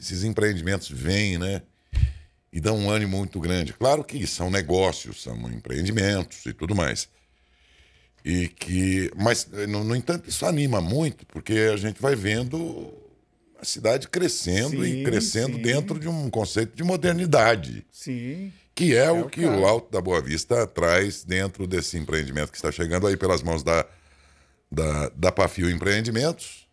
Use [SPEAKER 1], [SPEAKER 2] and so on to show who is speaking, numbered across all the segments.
[SPEAKER 1] esses empreendimentos vêm, né? E dão um ânimo muito grande. Claro que são negócios, são empreendimentos e tudo mais. E que, mas, eh, no, no entanto, isso anima muito, porque a gente vai vendo a cidade crescendo sim, e crescendo sim. dentro de um conceito de modernidade. Sim. Que é, é o que o, o Alto da Boa Vista traz dentro desse empreendimento que está chegando aí pelas mãos da, da, da Pafio Empreendimentos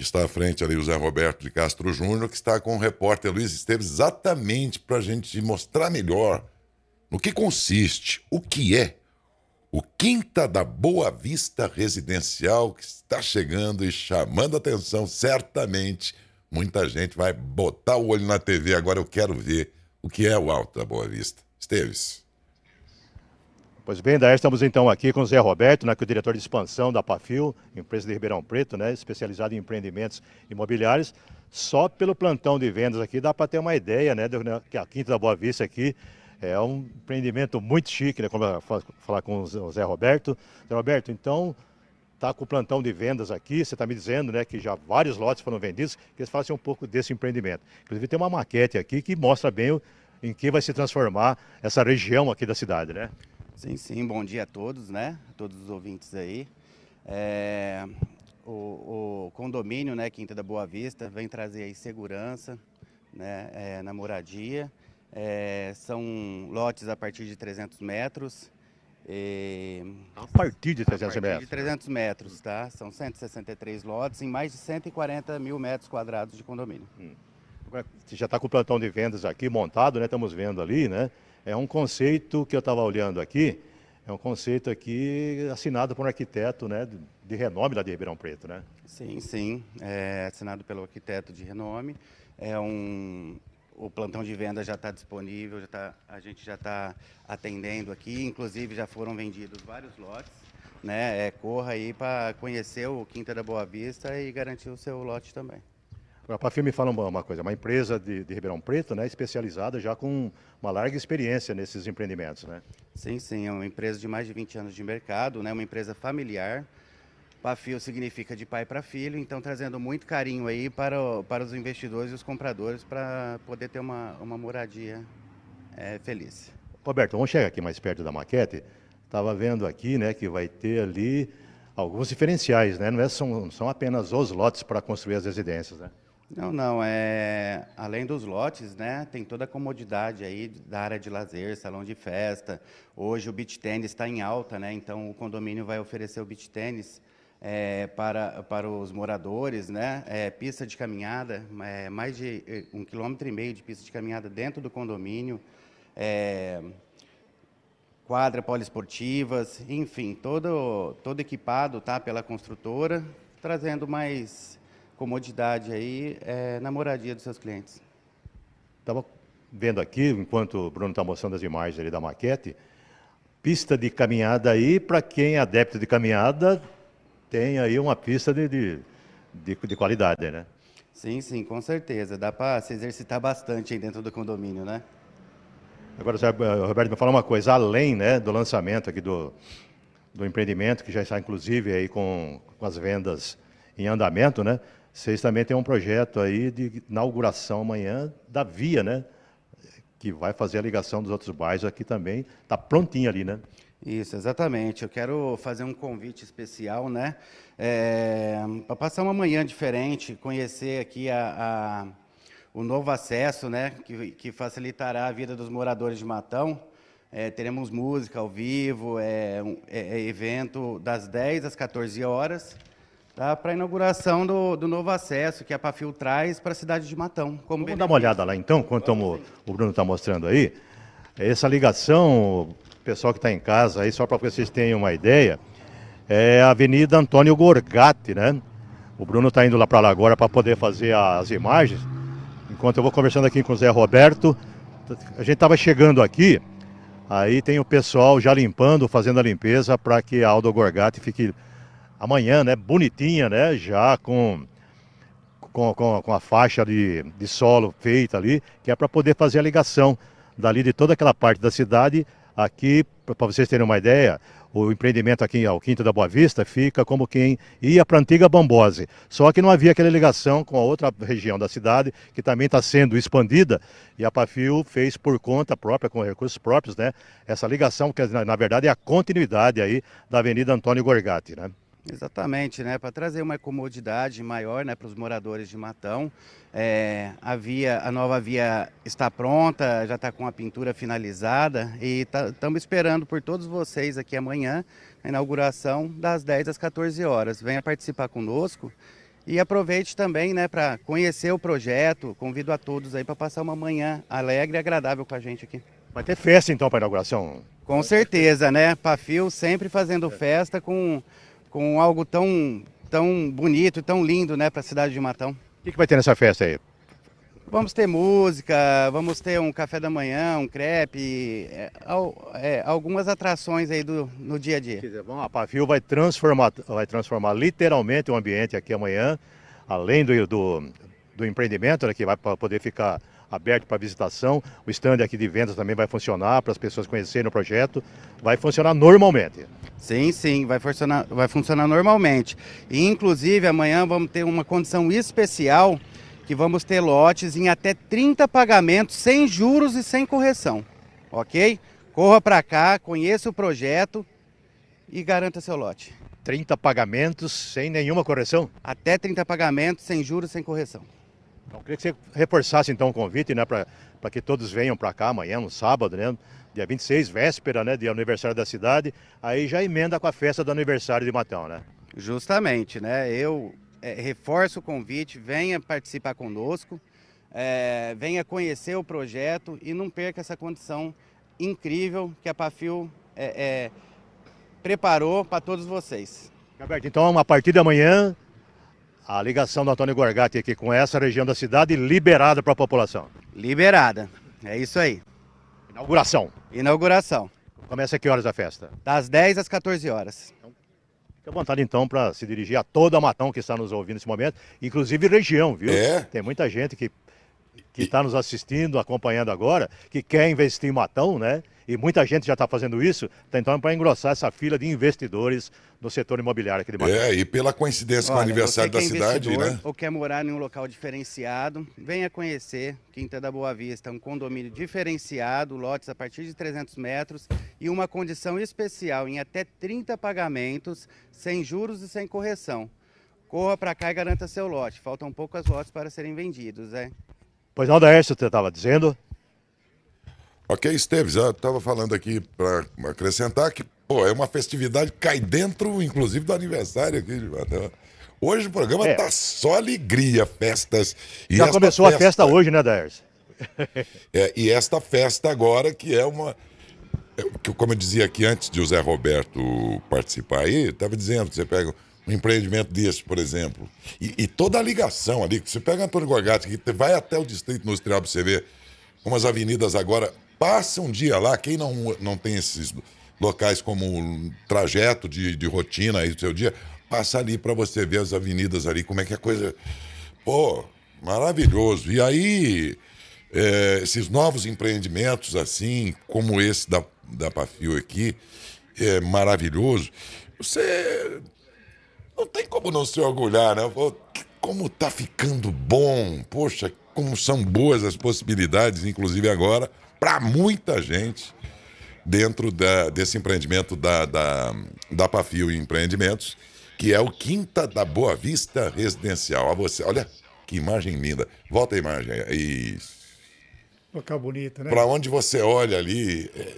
[SPEAKER 1] que está à frente ali, o Zé Roberto de Castro Júnior, que está com o repórter Luiz Esteves, exatamente para a gente mostrar melhor no que consiste, o que é o Quinta da Boa Vista Residencial, que está chegando e chamando atenção, certamente muita gente vai botar o olho na TV. Agora eu quero ver o que é o Alto da Boa Vista. Esteves. Pois bem, daí estamos então aqui com o Zé Roberto, né, que é o diretor de expansão da
[SPEAKER 2] Pafil, empresa de Ribeirão Preto, né, especializada em empreendimentos imobiliários. Só pelo plantão de vendas aqui dá para ter uma ideia, né, né, que a Quinta da Boa Vista aqui é um empreendimento muito chique, né, como eu falar com o Zé Roberto. Zé Roberto, então, está com o plantão de vendas aqui, você está me dizendo né, que já vários lotes foram vendidos, que eles falassem um pouco desse empreendimento. Inclusive tem uma maquete aqui que mostra bem o, em que vai se transformar essa região aqui da cidade, né?
[SPEAKER 3] Sim, sim, bom dia a todos, né? A todos os ouvintes aí. É, o, o, condomínio, né, Quinta da Boa Vista, vem trazer aí segurança né, é, na moradia. É, são lotes a partir de 300 metros. E... A partir de 300 metros? A partir de 300 metros, tá? São 163 lotes em mais de 140 mil metros quadrados de condomínio. Hum.
[SPEAKER 2] Você já está com o plantão de vendas aqui montado, né? Estamos vendo ali, né? é um conceito que eu estava olhando aqui, é um conceito aqui assinado por um arquiteto né,
[SPEAKER 3] de renome lá de Ribeirão Preto, né? Sim, sim, é assinado pelo arquiteto de renome. É um, o plantão de venda já está disponível, já tá, a gente já está atendendo aqui. Inclusive já foram vendidos vários lotes. Né? É, corra aí para conhecer o Quinta da Boa Vista e garantir o seu lote também.
[SPEAKER 2] A Pafil me fala uma, coisa, uma empresa de, de, Ribeirão Preto, né, especializada já com uma larga experiência nesses
[SPEAKER 3] empreendimentos, né? Sim, sim, é uma empresa de mais de 20 anos de mercado, né, uma empresa familiar. Pafio significa de pai para filho, então trazendo muito carinho aí para, para os investidores e os compradores para poder ter uma, uma moradia é, feliz.
[SPEAKER 2] Roberto, vamos chegar aqui mais perto da maquete. Estava vendo aqui né, que vai ter ali alguns diferenciais, né? não é, são, são apenas os lotes para construir as residências. Né?
[SPEAKER 3] Não, não. É, além dos lotes, né, tem toda a comodidade aí da área de lazer, salão de festa. Hoje o beach tênis está em alta, né, então o condomínio vai oferecer o beach tênis é, para, para os moradores, né, é, pista de caminhada, é, mais de é, um quilômetro e meio de pista de caminhada dentro do condomínio, é, quadra poliesportivas, enfim, todo, todo equipado tá, pela construtora, trazendo mais comodidade aí é, na moradia dos seus clientes.
[SPEAKER 2] Estava vendo aqui, enquanto o Bruno está mostrando as imagens ali da maquete, pista de caminhada aí, para quem é adepto de caminhada, tem aí uma pista de, de, de, de qualidade, né?
[SPEAKER 3] Sim, sim, com certeza. Dá para se exercitar bastante aí dentro do condomínio, né?
[SPEAKER 2] Agora, eh, Roberto, me fala uma coisa, além né, do lançamento aqui do, do empreendimento, que já está inclusive aí com, com as vendas em andamento, né? Vocês também têm um projeto aí de inauguração amanhã da via, né? Que vai fazer a ligação dos outros bairros aqui também.
[SPEAKER 3] Está prontinho ali, né? Isso, exatamente. Eu quero fazer um convite especial, né? É, para passar uma manhã diferente, conhecer aqui a, a, o novo acesso, né? Que, que facilitará a vida dos moradores de Matão. É, teremos música ao vivo, é, é, é, evento das 10 às 14 horas tá, para a inauguração do, do, novo acesso que a Pafil traz para a cidade de Matão. Vamos dar uma olhada lá então, enquanto o, Bruno está mostrando aí. Essa ligação,
[SPEAKER 2] pessoal que está em casa aí, só para vocês tenham uma ideia, é a Avenida Antônio Gorgati, né? O Bruno está indo lá para lá agora para poder fazer as imagens. Enquanto eu vou conversando aqui com o Zé Roberto, a gente estava chegando aqui, aí tem o pessoal já limpando, fazendo a limpeza para que a Aldo Gorgati fique amanhã, né? Bonitinha, né? Já com com, com, com a faixa de, de solo feita ali, que é para poder fazer a ligação dali de toda aquela parte da cidade aqui, para vocês terem uma ideia, o empreendimento aqui ao Quinto da Boa Vista fica como quem ia para a antiga Bambose. Só que não havia aquela ligação com a outra região da cidade, que também está sendo expandida, e a Pafio fez por conta própria, com recursos próprios, né? Essa ligação, que na, verdade é a continuidade aí da Avenida Antônio Gorgatti. né?
[SPEAKER 3] Exatamente, né? Para trazer uma comodidade maior né, para os moradores de Matão. É, a, via, a nova via está pronta, já está com a pintura finalizada e estamos tá, esperando por todos vocês aqui amanhã, a inauguração das 10 às 14 horas. Venha participar conosco e aproveite também né, para conhecer o projeto. Convido a todos aí para passar uma manhã alegre e agradável com a gente aqui.
[SPEAKER 2] Vai ter festa então para a inauguração?
[SPEAKER 3] Com certeza, né? Pafil sempre fazendo é. festa com com algo tão, tão bonito, tão lindo né, para a cidade de Matão. O
[SPEAKER 2] que, que vai ter nessa festa aí?
[SPEAKER 3] Vamos ter música, vamos ter um café da manhã, um crepe, é, é, algumas atrações aí do, no dia a dia. Bom, a Pavio
[SPEAKER 2] vai transformar, vai transformar literalmente o ambiente aqui amanhã, além do, do, do empreendimento, né, que vai poder ficar aberto para visitação. O stand aqui de vendas também vai funcionar para as pessoas conhecerem
[SPEAKER 3] o projeto. Vai funcionar normalmente. Sim, sim, vai funcionar, vai funcionar normalmente. E, inclusive, amanhã vamos ter uma condição especial que vamos ter lotes em até 30 pagamentos, sem juros e sem correção. Ok? Corra para cá, conheça o projeto e garanta seu lote. 30 pagamentos sem nenhuma correção? Até 30 pagamentos, sem juros, sem correção. Então, queria que você
[SPEAKER 2] reforçasse então o convite, né, para que todos venham para cá amanhã, no sábado, né, dia 26, véspera, né, de aniversário da cidade, aí já emenda com a festa do aniversário de Matão, né?
[SPEAKER 3] Justamente, né, eu é, reforço o convite, venha participar conosco, é, venha conhecer o projeto e não perca essa condição incrível que a Pafil é, é preparou para todos vocês. Roberto,
[SPEAKER 2] então, a partir de amanhã, a ligação do Antônio Gorgatti aqui com essa região da cidade liberada para a população. Liberada, é isso aí. Inauguração. Inauguração. Começa a que horas a festa? Das 10 às 14 horas. Então, fica à vontade então para se dirigir a toda a Matão que está nos ouvindo nesse momento, inclusive região, viu? É. Tem muita gente que que está nos assistindo, acompanhando agora, que quer investir em Matão, né? e muita gente já está fazendo isso, tentando para engrossar essa fila de investidores no setor imobiliário aqui de Maringá.
[SPEAKER 1] É, e pela coincidência Olha, com o aniversário é da cidade, né?
[SPEAKER 3] Ou quer morar em um local diferenciado, venha conhecer Quinta da Boa Vista, um condomínio diferenciado, lotes a partir de 300 metros e uma condição especial em até 30 pagamentos, sem juros e sem correção. Corra para cá e garanta seu lote. Faltam poucas lotes para serem vendidos, né?
[SPEAKER 2] Pois não, Daércio, você estava
[SPEAKER 1] dizendo? Ok, Esteves, eu estava falando aqui para acrescentar que, pô, é uma festividade que cai dentro, inclusive, do aniversário aqui, né? Hoje o programa é. tá só alegria, festas. E Já começou festa, a festa hoje, né, Daers? é, e esta festa agora, que é uma. É, que, como eu dizia aqui antes de o Zé Roberto participar aí, estava dizendo que você pega um empreendimento desse, por exemplo, e, e toda a ligação ali, que você pega Antônio Gorgatti, que vai até o distrito industrial para você ver como as avenidas agora Passa um dia lá, quem não, não tem esses locais como um trajeto de, de rotina aí do seu dia, passa ali para você ver as avenidas ali, como é que é a coisa. Pô, maravilhoso. E aí, é, esses novos empreendimentos, assim, como esse da, da Pafio aqui, é maravilhoso. Você não tem como não se orgulhar, né? Como tá ficando bom, poxa, como são boas as possibilidades, inclusive agora, para muita gente dentro da, desse empreendimento da, da, da Pafio Empreendimentos, que é o Quinta da Boa Vista Residencial. Olha, você, olha que imagem linda. Volta a imagem. Isso.
[SPEAKER 2] ficar bonita, né? Para onde
[SPEAKER 1] você olha ali, é,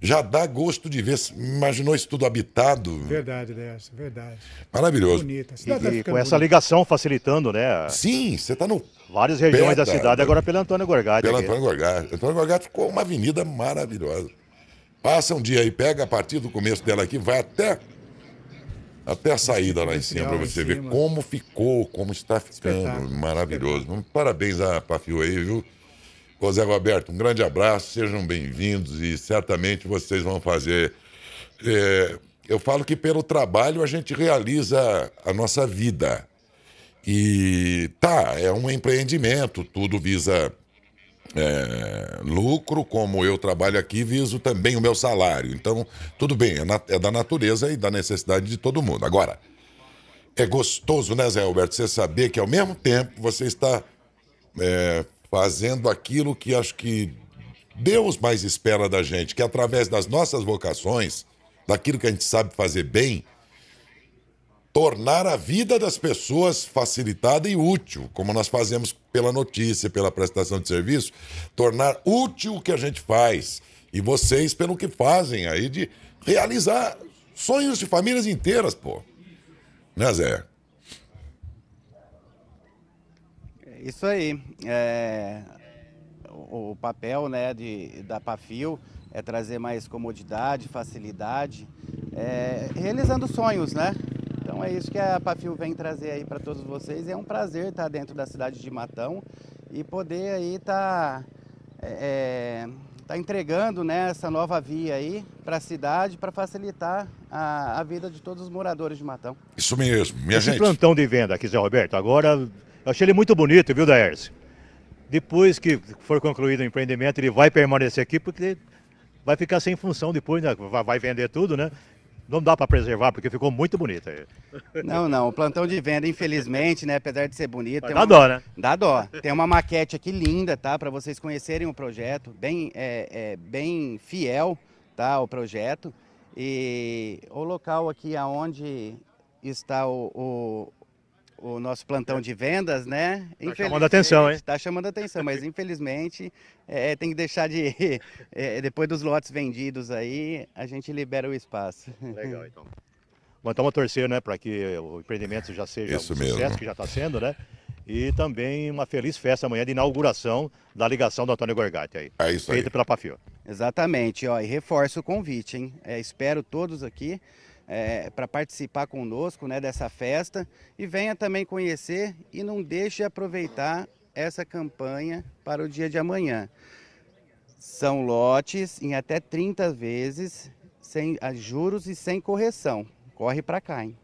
[SPEAKER 1] já dá gosto de ver. Imaginou isso tudo habitado?
[SPEAKER 2] Verdade, Léo, verdade. Maravilhoso. Bonita. E, tá e com essa
[SPEAKER 1] ligação facilitando, né? Sim, você está no. Várias regiões da, da cidade, da... agora pela Antônio Gorgati. Pela aqui. Antônio Gorgati. Antônio Gorgati ficou uma avenida maravilhosa. Passa um dia aí, pega a partir do começo dela aqui, vai até até a saída lá em cima, para você ver como ficou, como está ficando. Espetáculo. Maravilhoso. Parabéns a Pafio aí, viu? Ô Zé Roberto, um grande abraço, sejam bem-vindos e certamente vocês vão fazer. É, eu falo que pelo trabalho a gente realiza a nossa vida. E tá, é um empreendimento, tudo visa é, lucro, como eu trabalho aqui, viso também o meu salário. Então, tudo bem, é, na, é da natureza e da necessidade de todo mundo. Agora, é gostoso, né, Zé Roberto, você saber que ao mesmo tempo você está é, fazendo aquilo que acho que Deus mais espera da gente, que através das nossas vocações, daquilo que a gente sabe fazer bem, tornar a vida das pessoas facilitada e útil, como nós fazemos pela notícia, pela prestação de serviço, tornar útil o que a gente faz. E vocês, pelo que fazem aí, de realizar sonhos de famílias inteiras, pô. Né, Zé? Isso
[SPEAKER 3] aí. É, o, o, papel né, de, da Pafil é trazer mais comodidade, facilidade, é, realizando sonhos, né? Então é isso que a Pafil vem trazer aí para todos vocês. É um prazer estar tá dentro da cidade de Matão e poder aí estar tá, é, é, tá entregando né, essa nova via aí para a cidade para facilitar a, a, vida de todos os moradores de Matão.
[SPEAKER 2] Isso mesmo, minha Esse gente. plantão de venda aqui, Zé Roberto, agora eu achei ele muito bonito, viu, Daércio? Depois que for concluído o empreendimento, ele vai permanecer aqui porque vai ficar sem função depois, né? Vai vender tudo, né? não dá para preservar porque ficou muito bonita.
[SPEAKER 3] Não, não, o plantão de venda, infelizmente, né, apesar de ser bonito, dá uma... dó, né? Dá dó. Tem uma maquete aqui linda, tá, para vocês conhecerem o projeto, bem, é, é, bem fiel, tá, o projeto e o local aqui aonde está o, o o nosso plantão de vendas, né? Está chamando atenção, hein? Está chamando atenção, mas infelizmente é, tem que deixar de. É, depois dos lotes vendidos aí, a gente libera o espaço. Legal, então.
[SPEAKER 2] Bom, então vamos torcer, né, para que o empreendimento já seja Isso um mesmo. sucesso que já está sendo, né? E também uma feliz
[SPEAKER 3] festa amanhã de inauguração da ligação
[SPEAKER 2] do Antônio Gorgatti aí. É isso feita aí. pela Pafio.
[SPEAKER 3] Exatamente, ó, e reforço o convite, hein? É, espero todos aqui é, para participar conosco né, dessa festa e venha também conhecer e não deixe de aproveitar essa campanha para o dia de amanhã. São lotes em até 30 vezes, sem juros e sem correção. Corre para cá, hein?